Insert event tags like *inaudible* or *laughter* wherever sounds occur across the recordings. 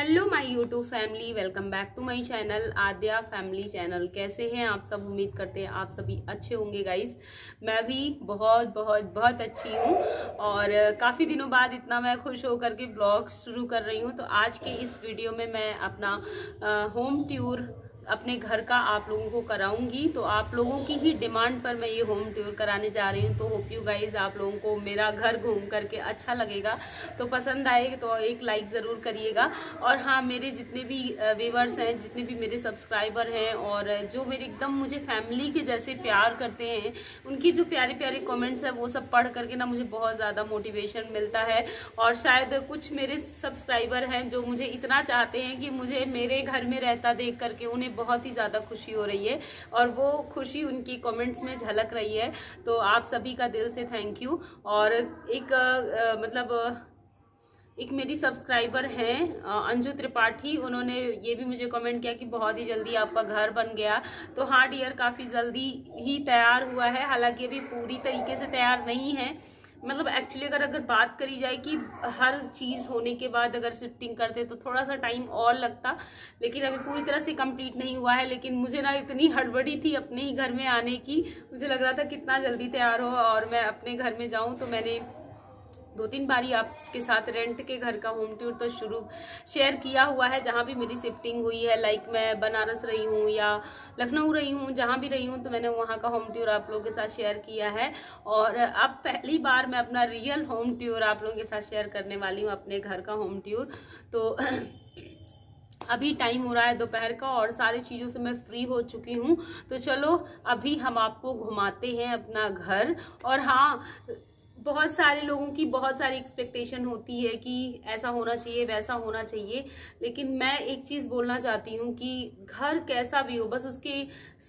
hello my YouTube family welcome back to my channel Aadya family channel कैसे हैं आप सब उम्मीद करते हैं आप सभी अच्छे होंगे गाइस मैं भी बहुत बहुत बहुत अच्छी हूँ और काफ़ी दिनों बाद इतना मैं खुश होकर के ब्लॉग शुरू कर रही हूँ तो आज के इस वीडियो में मैं अपना होम ट्यूर अपने घर का आप लोगों को कराऊंगी तो आप लोगों की ही डिमांड पर मैं ये होम टूर कराने जा रही हूँ तो होप यू गाइज आप लोगों को मेरा घर घूम करके अच्छा लगेगा तो पसंद आए तो एक लाइक ज़रूर करिएगा और हाँ मेरे जितने भी व्यूवर्स हैं जितने भी मेरे सब्सक्राइबर हैं और जो मेरे एकदम मुझे फैमिली के जैसे प्यार करते हैं उनकी जो प्यारे प्यारे कॉमेंट्स हैं वो सब पढ़ करके ना मुझे बहुत ज़्यादा मोटिवेशन मिलता है और शायद कुछ मेरे सब्सक्राइबर हैं जो मुझे इतना चाहते हैं कि मुझे मेरे घर में रहता देख करके उन्हें उन्हें बहुत ही ज़्यादा खुशी हो रही है और वो खुशी उनकी कमेंट्स में झलक रही है तो आप सभी का दिल से थैंक यू और एक आ, आ, मतलब एक मेरी सब्सक्राइबर हैं अंजू त्रिपाठी उन्होंने ये भी मुझे कमेंट किया कि बहुत ही जल्दी आपका घर बन गया तो हाँ डियर काफ़ी जल्दी ही तैयार हुआ है हालांकि अभी पूरी तरीके से तैयार नहीं है मतलब एक्चुअली अगर अगर बात करी जाए कि हर चीज़ होने के बाद अगर शिफ्टिंग करते तो थोड़ा सा टाइम और लगता लेकिन अभी पूरी तरह से कंप्लीट नहीं हुआ है लेकिन मुझे ना इतनी हड़बड़ी थी अपने ही घर में आने की मुझे लग रहा था कितना जल्दी तैयार हो और मैं अपने घर में जाऊँ तो मैंने दो तीन बारी आपके साथ रेंट के घर का होम टूर तो शुरू शेयर किया हुआ है जहाँ भी मेरी शिफ्टिंग हुई है लाइक मैं बनारस रही हूँ या लखनऊ रही हूँ जहाँ भी रही हूँ तो मैंने वहाँ का होम टूर आप लोगों के साथ शेयर किया है और अब पहली बार मैं अपना रियल होम टूर आप लोगों के साथ शेयर करने वाली हूँ अपने घर का होम टूर तो *clears throat* अभी टाइम हो रहा है दोपहर का और सारी चीज़ों से मैं फ्री हो चुकी हूँ तो चलो अभी हम आपको घुमाते हैं अपना घर और हाँ बहुत सारे लोगों की बहुत सारी एक्सपेक्टेशन होती है कि ऐसा होना चाहिए वैसा होना चाहिए लेकिन मैं एक चीज़ बोलना चाहती हूँ कि घर कैसा भी हो बस उसके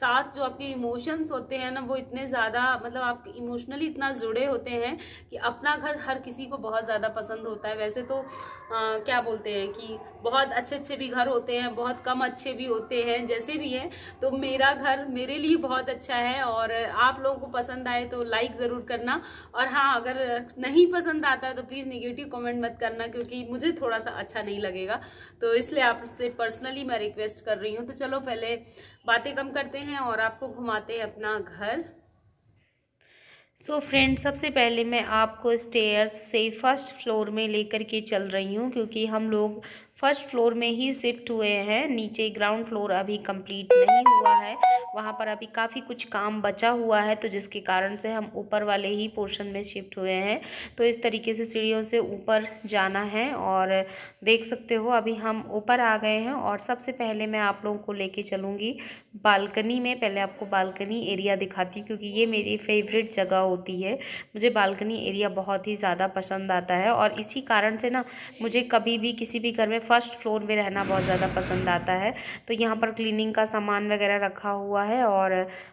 साथ जो आपके इमोशंस होते हैं ना वो इतने ज़्यादा मतलब आप इमोशनली इतना जुड़े होते हैं कि अपना घर हर किसी को बहुत ज़्यादा पसंद होता है वैसे तो आ, क्या बोलते हैं कि बहुत अच्छे अच्छे भी घर होते हैं बहुत कम अच्छे भी होते हैं जैसे भी है तो मेरा घर मेरे लिए बहुत अच्छा है और आप लोगों को पसंद आए तो लाइक ज़रूर करना और हाँ अगर नहीं पसंद आता है तो प्लीज़ निगेटिव कॉमेंट मत करना क्योंकि मुझे थोड़ा सा अच्छा नहीं लगेगा तो इसलिए आपसे पर्सनली मैं रिक्वेस्ट कर रही हूँ तो चलो पहले बातें कम करते हैं हैं और आपको घुमाते हैं अपना घर सो so फ्रेंड सबसे पहले मैं आपको स्टेयर्स से फर्स्ट फ्लोर में लेकर के चल रही हूँ क्योंकि हम लोग फर्स्ट फ्लोर में ही शिफ्ट हुए हैं नीचे ग्राउंड फ्लोर अभी कंप्लीट नहीं हुआ है वहाँ पर अभी काफ़ी कुछ काम बचा हुआ है तो जिसके कारण से हम ऊपर वाले ही पोर्शन में शिफ्ट हुए हैं तो इस तरीके से सीढ़ियों से ऊपर जाना है और देख सकते हो अभी हम ऊपर आ गए हैं और सबसे पहले मैं आप लोगों को लेके चलूँगी बालकनी में पहले आपको बालकनी एरिया दिखाती हूँ क्योंकि ये मेरी फेवरेट जगह होती है मुझे बालकनी एरिया बहुत ही ज़्यादा पसंद आता है और इसी कारण से ना मुझे कभी भी किसी भी घर में फर्स्ट फ्लोर में रहना बहुत ज़्यादा पसंद आता है तो यहाँ पर क्लीनिंग का सामान वगैरह रखा हुआ है और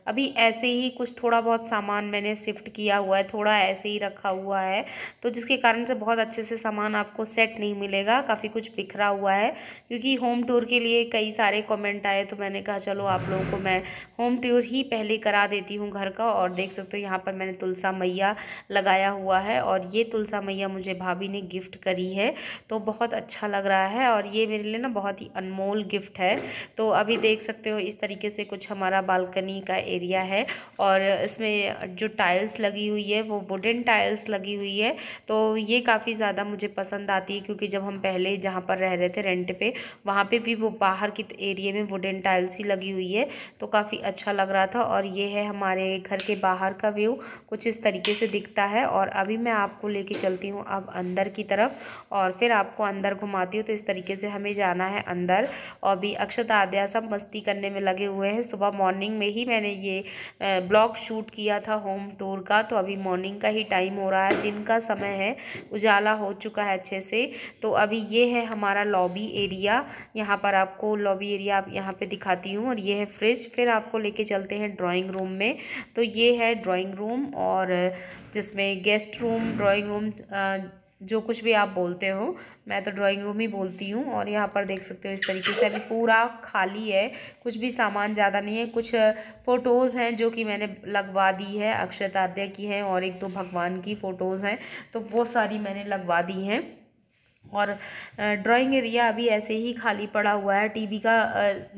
अभी ऐसे ही कुछ थोड़ा बहुत सामान मैंने शिफ्ट किया हुआ है थोड़ा ऐसे ही रखा हुआ है तो जिसके कारण से बहुत अच्छे से सामान आपको सेट नहीं मिलेगा काफ़ी कुछ बिखरा हुआ है क्योंकि होम टूर के लिए कई सारे कॉमेंट आए तो मैंने कहा चलो आप लोगों को मैं होम टूर ही पहले करा देती हूँ घर का और देख सकते हो यहाँ पर मैंने तुलसा मैया लगाया हुआ है और ये तुलसा मैया मुझे भाभी ने गिफ्ट करी है तो बहुत अच्छा लग रहा है है और ये मेरे लिए ना बहुत ही अनमोल गिफ्ट है तो अभी देख सकते हो इस तरीके से कुछ हमारा बालकनी का एरिया है और इसमें जो टाइल्स लगी हुई है वो वुडन टाइल्स लगी हुई है तो ये काफ़ी ज़्यादा मुझे पसंद आती है क्योंकि जब हम पहले जहाँ पर रह रहे थे रेंट पे वहाँ पर भी वो बाहर के एरिए में वुडन टाइल्स ही लगी हुई है तो काफ़ी अच्छा लग रहा था और ये है हमारे घर के बाहर का व्यू कुछ इस तरीके से दिखता है और अभी मैं आपको लेके चलती हूँ अब अंदर की तरफ और फिर आपको अंदर घुमाती हूँ तो इस तरीके से हमें जाना है अंदर और भी अक्षत आद्या सब मस्ती करने में लगे हुए हैं सुबह मॉर्निंग में ही मैंने ये ब्लॉग शूट किया था होम टूर का तो अभी मॉर्निंग का ही टाइम हो रहा है दिन का समय है उजाला हो चुका है अच्छे से तो अभी ये है हमारा लॉबी एरिया यहाँ पर आपको लॉबी एरिया आप यहाँ पर दिखाती हूँ और ये है फ्रिज फिर आपको लेके चलते हैं ड्राॅइंग रूम में तो ये है ड्राॅइंग रूम और जिसमें गेस्ट रूम ड्राॅइंग रूम जो कुछ भी आप बोलते हो मैं तो ड्राइंग रूम ही बोलती हूँ और यहाँ पर देख सकते हो इस तरीके से अभी पूरा खाली है कुछ भी सामान ज़्यादा नहीं है कुछ फ़ोटोज़ हैं जो कि मैंने लगवा दी है अक्षत आद्या की हैं और एक दो भगवान की फ़ोटोज़ हैं तो वो सारी मैंने लगवा दी हैं और ड्राइंग एरिया अभी ऐसे ही खाली पड़ा हुआ है टीवी का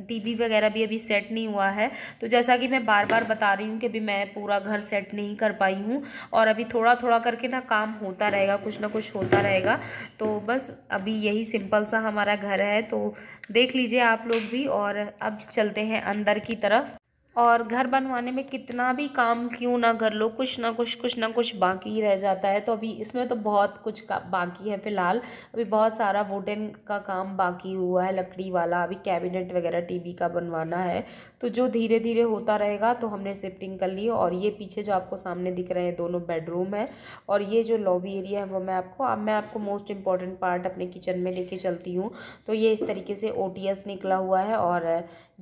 टीवी वगैरह भी अभी सेट नहीं हुआ है तो जैसा कि मैं बार बार बता रही हूँ कि अभी मैं पूरा घर सेट नहीं कर पाई हूँ और अभी थोड़ा थोड़ा करके ना काम होता रहेगा कुछ ना कुछ होता रहेगा तो बस अभी यही सिंपल सा हमारा घर है तो देख लीजिए आप लोग भी और अब चलते हैं अंदर की तरफ और घर बनवाने में कितना भी काम क्यों ना कर लो कुछ ना कुछ कुछ ना कुछ बाकी ही रह जाता है तो अभी इसमें तो बहुत कुछ का बाकी है फ़िलहाल अभी बहुत सारा वुडन का काम बाकी हुआ है लकड़ी वाला अभी कैबिनेट वगैरह टीवी का बनवाना है तो जो धीरे धीरे होता रहेगा तो हमने शिफ्टिंग कर ली और ये पीछे जो आपको सामने दिख रहे हैं दोनों बेडरूम है और ये जो लॉबी एरिया है वो मैं आपको अब मैं आपको मोस्ट इम्पॉर्टेंट पार्ट अपने किचन में लेके चलती हूँ तो ये इस तरीके से ओ निकला हुआ है और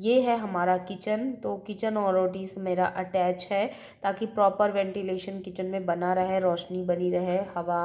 ये है हमारा किचन तो किचन और मेरा अटैच है ताकि प्रॉपर वेंटिलेशन किचन में बना रहे रोशनी बनी रहे हवा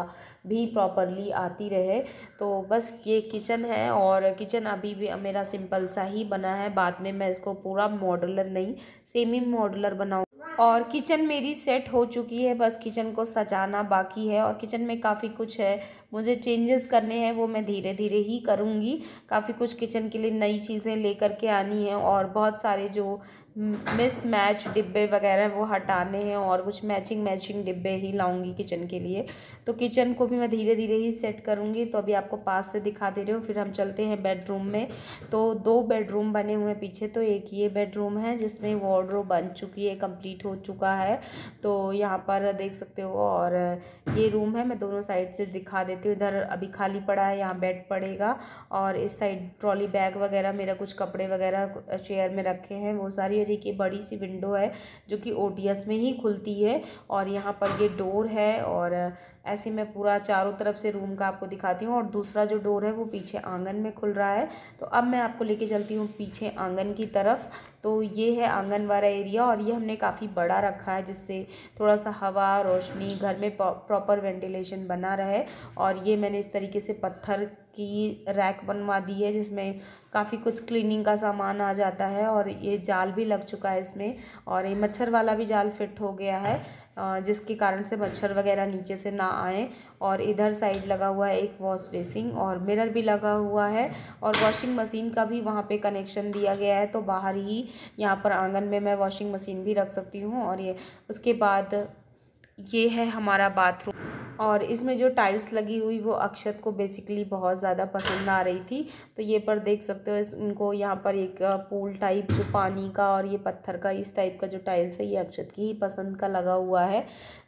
भी प्रॉपरली आती रहे तो बस ये किचन है और किचन अभी भी मेरा सिंपल सा ही बना है बाद में मैं इसको पूरा मॉडलर नहीं सेमी मॉडलर बनाऊँ और किचन मेरी सेट हो चुकी है बस किचन को सजाना बाकी है और किचन में काफ़ी कुछ है मुझे चेंजेस करने हैं वो मैं धीरे धीरे ही करूँगी काफ़ी कुछ किचन के लिए नई चीज़ें लेकर के आनी है और बहुत सारे जो मिस मैच डिब्बे वगैरह वो हटाने हैं और कुछ मैचिंग मैचिंग डिब्बे ही लाऊंगी किचन के लिए तो किचन को भी मैं धीरे धीरे ही सेट करूँगी तो अभी आपको पास से दिखा दे रहे हो फिर हम चलते हैं बेडरूम में तो दो बेडरूम बने हुए हैं पीछे तो एक ये बेडरूम है जिसमें वार्ड्रोब बन चुकी है कम्प्लीट हो चुका है तो यहाँ पर देख सकते हो और ये रूम है मैं दोनों साइड से दिखा देती हूँ इधर अभी खाली पड़ा है यहाँ बेड पड़ेगा और इस साइड ट्रॉली बैग वगैरह मेरा कुछ कपड़े वगैरह चेयर में रखे हैं वो सारी लाइब्रेरी की बड़ी सी विंडो है जो कि ओ में ही खुलती है और यहाँ पर ये डोर है और ऐसे मैं पूरा चारों तरफ से रूम का आपको दिखाती हूँ और दूसरा जो डोर है वो पीछे आंगन में खुल रहा है तो अब मैं आपको लेके चलती हूँ पीछे आंगन की तरफ तो ये है आंगन वाला एरिया और ये हमने काफ़ी बड़ा रखा है जिससे थोड़ा सा हवा रोशनी घर में प्रॉपर वेंटिलेशन बना रहे और ये मैंने इस तरीके से पत्थर की रैक बनवा दी है जिसमें काफ़ी कुछ क्लीनिंग का सामान आ जाता है और ये जाल भी लग चुका है इसमें और ये मच्छर वाला भी जाल फिट हो गया है जिसके कारण से मच्छर वगैरह नीचे से ना आए और इधर साइड लगा हुआ है एक वॉश बेसिंग और मिरर भी लगा हुआ है और वॉशिंग मशीन का भी वहाँ पे कनेक्शन दिया गया है तो बाहर ही यहाँ पर आंगन में मैं वॉशिंग मशीन भी रख सकती हूँ और ये उसके बाद ये है हमारा बाथरूम और इसमें जो टाइल्स लगी हुई वो अक्षत को बेसिकली बहुत ज़्यादा पसंद आ रही थी तो ये पर देख सकते हो इनको यहाँ पर एक पूल टाइप जो पानी का और ये पत्थर का इस टाइप का जो टाइल्स है ये अक्षत की ही पसंद का लगा हुआ है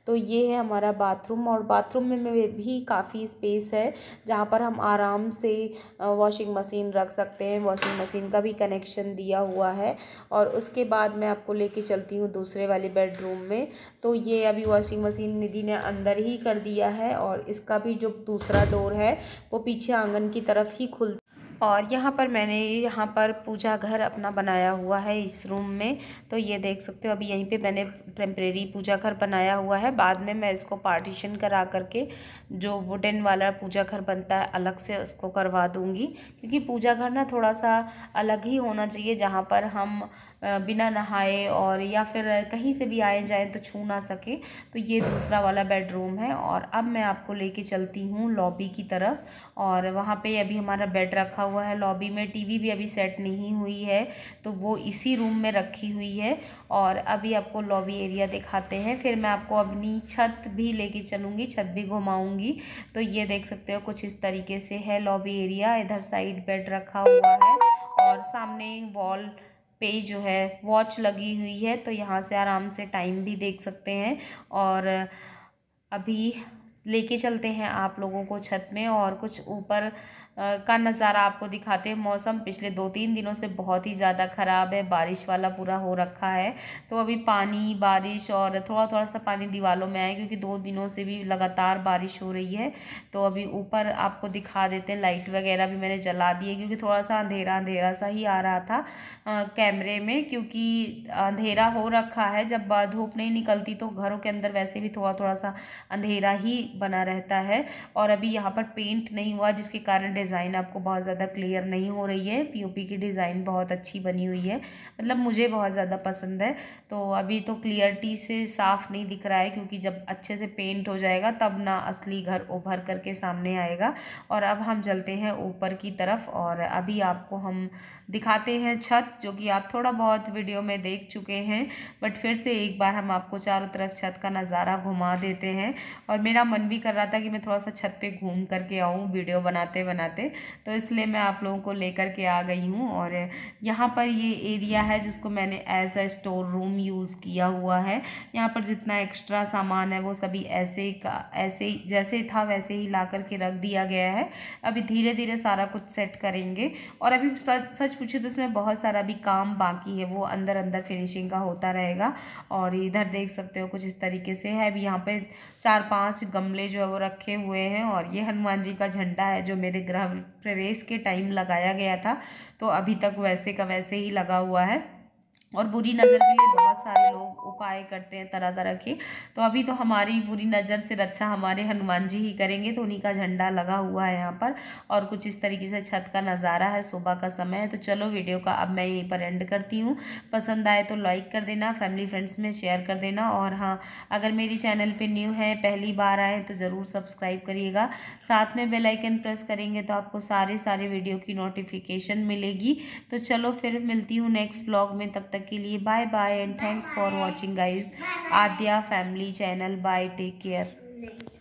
तो ये है हमारा बाथरूम और बाथरूम में भी काफ़ी स्पेस है जहाँ पर हम आराम से वॉशिंग मशीन रख सकते हैं वॉशिंग मशीन का भी कनेक्शन दिया हुआ है और उसके बाद मैं आपको लेके चलती हूँ दूसरे वाले बेडरूम में तो ये अभी वॉशिंग मशीन निधि ने अंदर ही कर दी दिया है और इसका भी जो दूसरा डोर है वो पीछे आंगन की तरफ ही खुल और यहाँ पर मैंने यहाँ पर पूजा घर अपना बनाया हुआ है इस रूम में तो ये देख सकते हो अभी यहीं पे मैंने टेम्प्रेरी पूजा घर बनाया हुआ है बाद में मैं इसको पार्टीशन करा करके जो वुडन वाला पूजा घर बनता है अलग से उसको करवा दूँगी क्योंकि पूजा घर ना थोड़ा सा अलग ही होना चाहिए जहाँ पर हम बिना नहाए और या फिर कहीं से भी आए जाएँ तो छू ना सके तो ये दूसरा वाला बेडरूम है और अब मैं आपको लेके चलती हूँ लॉबी की तरफ और वहाँ पे अभी हमारा बेड रखा हुआ है लॉबी में टीवी भी अभी सेट नहीं हुई है तो वो इसी रूम में रखी हुई है और अभी आपको लॉबी एरिया दिखाते हैं फिर मैं आपको अपनी छत भी कर चलूँगी छत भी घुमाऊँगी तो ये देख सकते हो कुछ इस तरीके से है लॉबी एरिया इधर साइड बेड रखा हुआ है और सामने वॉल पे जो है वॉच लगी हुई है तो यहाँ से आराम से टाइम भी देख सकते हैं और अभी लेके चलते हैं आप लोगों को छत में और कुछ ऊपर का नज़ारा आपको दिखाते हैं मौसम पिछले दो तीन दिनों से बहुत ही ज़्यादा ख़राब है बारिश वाला पूरा हो रखा है तो अभी पानी बारिश और थोड़ा थोड़ा सा पानी दीवारों में आया क्योंकि दो दिनों से भी लगातार बारिश हो रही है तो अभी ऊपर आपको दिखा देते हैं लाइट वगैरह भी मैंने जला दी है क्योंकि थोड़ा सा अंधेरा अंधेरा सा ही आ रहा था आ, कैमरे में क्योंकि अंधेरा हो रखा है जब धूप नहीं निकलती तो घरों के अंदर वैसे भी थोड़ा थोड़ा सा अंधेरा ही बना रहता है और अभी यहाँ पर पेंट नहीं हुआ जिसके कारण डिज़ाइन आपको बहुत ज़्यादा क्लियर नहीं हो रही है पीओपी की डिज़ाइन बहुत अच्छी बनी हुई है मतलब मुझे बहुत ज़्यादा पसंद है तो अभी तो क्लियरटी से साफ़ नहीं दिख रहा है क्योंकि जब अच्छे से पेंट हो जाएगा तब ना असली घर उभर करके सामने आएगा और अब हम चलते हैं ऊपर की तरफ और अभी आपको हम दिखाते हैं छत जो कि आप थोड़ा बहुत वीडियो में देख चुके हैं बट फिर से एक बार हम आपको चारों तरफ छत का नज़ारा घुमा देते हैं और मेरा मन भी कर रहा था कि मैं थोड़ा सा छत पे घूम करके आऊँ वीडियो बनाते बनाते जाते तो इसलिए मैं आप लोगों को लेकर के आ गई हूँ और यहाँ पर ये एरिया है जिसको मैंने as a store room use किया हुआ है यहाँ पर जितना एक्स्ट्रा सामान है वो सभी ऐसे का ऐसे जैसे था वैसे ही ला करके रख दिया गया है अभी धीरे धीरे सारा कुछ सेट करेंगे और अभी सच सच पूछे तो इसमें बहुत सारा भी काम बाकी है वो अंदर अंदर फिनिशिंग का होता रहेगा और इधर देख सकते हो कुछ इस तरीके से है अभी यहाँ पे चार पांच गमले जो है वो रखे हुए हैं और ये हनुमान जी का झंडा है जो मेरे ग्रह प्रवेश के टाइम लगाया गया था तो अभी तक वैसे का वैसे ही लगा हुआ है और बुरी नज़र के लिए बहुत सारे लोग उपाय करते हैं तरह तरह के तो अभी तो हमारी बुरी नज़र से रक्षा हमारे हनुमान जी ही करेंगे तो उन्हीं का झंडा लगा हुआ है यहाँ पर और कुछ इस तरीके से छत का नज़ारा है सुबह का समय है तो चलो वीडियो का अब मैं यहीं पर एंड करती हूँ पसंद आए तो लाइक कर देना फैमिली फ्रेंड्स में शेयर कर देना और हाँ अगर मेरी चैनल पर न्यू है पहली बार आए तो ज़रूर सब्सक्राइब करिएगा साथ में बेलाइकन प्रेस करेंगे तो आपको सारे सारे वीडियो की नोटिफिकेशन मिलेगी तो चलो फिर मिलती हूँ नेक्स्ट ब्लॉग में तब तक के लिए bye bye and thanks for watching guys Aadya family channel bye take care